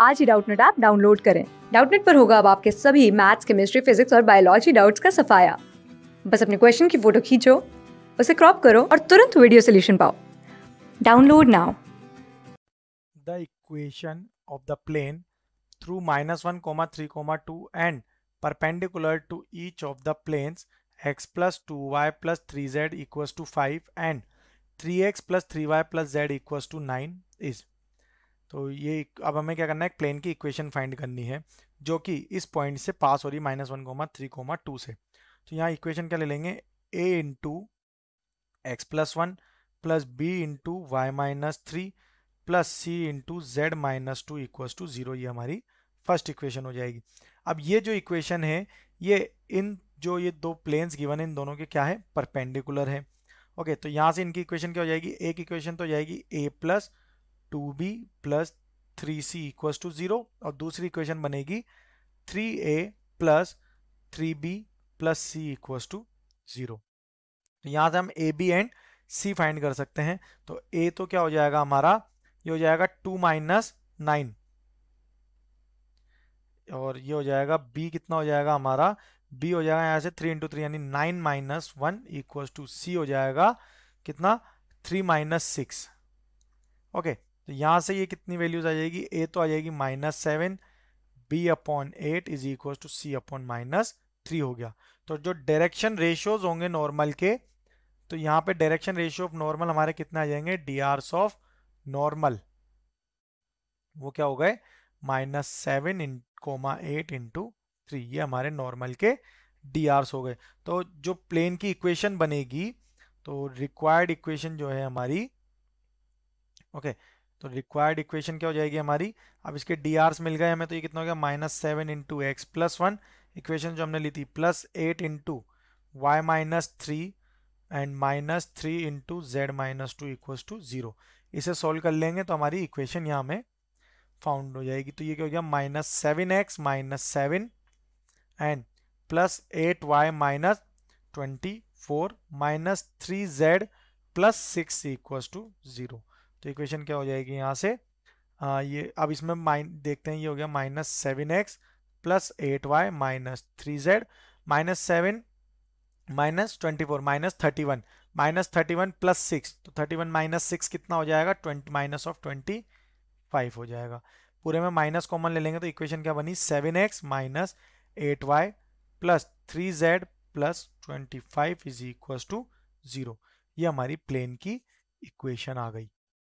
आज ही Doubtnet app download करें डाउटनेट पर होगा अब आपके सभी मैथ्स केमिस्ट्री फिजिक्स और बायोलॉजी डाउट्स का सफाया बस अपने क्वेश्चन की फोटो खींचो उसे क्रॉप करो और तुरंत वीडियो सोल्यूशन पाओ download now the equation of the plane through minus one comma three comma two and perpendicular to each of the to X plus two Y plus three Z plus to five and three X plus three Y plus Z equals to nine is तो ये अब हमें क्या करना है plane की equation find करनी है जो कि इस पॉइंट से पास हो रही है minus one comma three comma two से तो यहाँ इक्वेशन क्या ले लेंगे A into X plus one plus B into Y minus three plus C into Z minus two equals to zero ये हमारी फर्स्ट इक्वेशन हो जाएगी अब ये जो इक्वेशन है ये इन जो ये दो प्लेन्स गिवन इन दोनों के क्या है परपेंडिकुलर है ओके okay, तो यहाँ से इनकी इक्वेशन क्या हो जाएगी एक इक्वेशन तो जाएगी A plus two B plus three C equals to zero और दूसरी इक्वेशन बनेगी three A plus three B plus C equals to zero यहाँ से हम A B and C find कर सकते हैं तो ए तो क्या हो जाएगा हमारा ये हो जाएगा टू माइनस नाइन और ये हो जाएगा बी कितना हो जाएगा हमारा बी हो जाएगा यहाँ से थ्री इंटू थ्री यानी nine minus one equals to C हो जाएगा कितना थ्री माइनस सिक्स ओके तो यहाँ से ये कितनी वैल्यूज आ जाएगी ए तो आ जाएगी minus seven B upon eight is equal to C upon minus three हो गया तो जो डायरेक्शन रेशियोज होंगे नॉर्मल के तो यहाँ पे डायरेक्शन रेशियो ऑफ नॉर्मल हमारे कितने आ जाएंगे डी आर्स ऑफ नॉर्मल वो क्या हो गए माइनस सेवन इन कोमा एट इंटू थ्री ये हमारे नॉर्मल के डी हो गए तो जो प्लेन की इक्वेशन बनेगी तो रिक्वायर्ड इक्वेशन जो है हमारी ओके okay, तो रिक्वायर्ड इक्वेशन क्या हो जाएगी हमारी अब इसके डी मिल गए हमें तो ये कितना हो गया minus seven into X plus one equation जो हमने ली थी plus eight into Y minus three and minus three into Z minus two equal to zero इसे सॉल्व कर लेंगे तो हमारी इक्वेशन यहाँ हमें फाउंड हो जाएगी तो ये क्या हो गया minus seven X minus seven and plus eight Y minus twenty four minus three Z plus six equal to zero तो इक्वेशन क्या हो जाएगी यहाँ से आ, ये अब इसमें माइन देखते हैं ये हो गया minus seven X plus eight Y minus three Z minus seven minus twenty four minus thirty one minus thirty one plus six तो थर्टी वन माइनस सिक्स कितना हो जाएगा twenty minus of twenty five हो जाएगा पूरे में minus common ले लेंगे तो इक्वेशन क्या बनी seven X minus eight Y plus three Z plus twenty five is equal to zero ये हमारी प्लेन की इक्वेशन आ गई